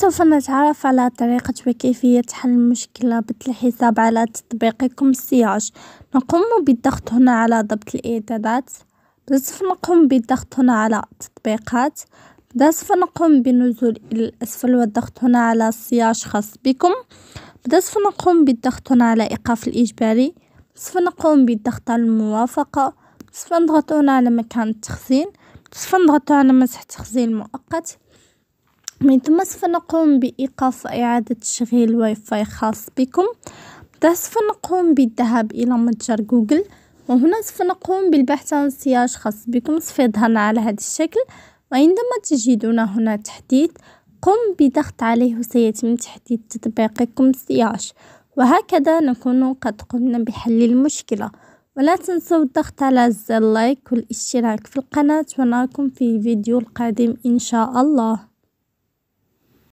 سوف نتعرف على طريقة وكيفية حل المشكلة بالحساب الحساب على تطبيقكم سياج نقوم بالضغط هنا على ضبط الإعدادات، سوف نقوم بالضغط هنا على التطبيقات، سوف نقوم بالنزول إلى الأسفل والضغط هنا على سياج خاص بكم، سوف نقوم بالضغط هنا على إيقاف الإجباري، سوف نقوم بالضغط على الموافقة، سوف نضغط هنا على مكان التخزين، سوف نضغط على مسح تخزين مؤقت. من ثم سوف نقوم بايقاف واعادة تشغيل واي فاي خاص بكم سوف نقوم بالذهاب الى متجر جوجل وهنا سوف نقوم بالبحث عن سياج خاص بكم سوف يظهرنا على هذا الشكل وعندما تجدون هنا تحديث قم بضغط عليه وسيتم تحديد تطبيقكم سياج وهكذا نكون قد قمنا بحل المشكلة ولا تنسوا الضغط على زر لايك والاشتراك في القناة ونراكم في الفيديو القادم ان شاء الله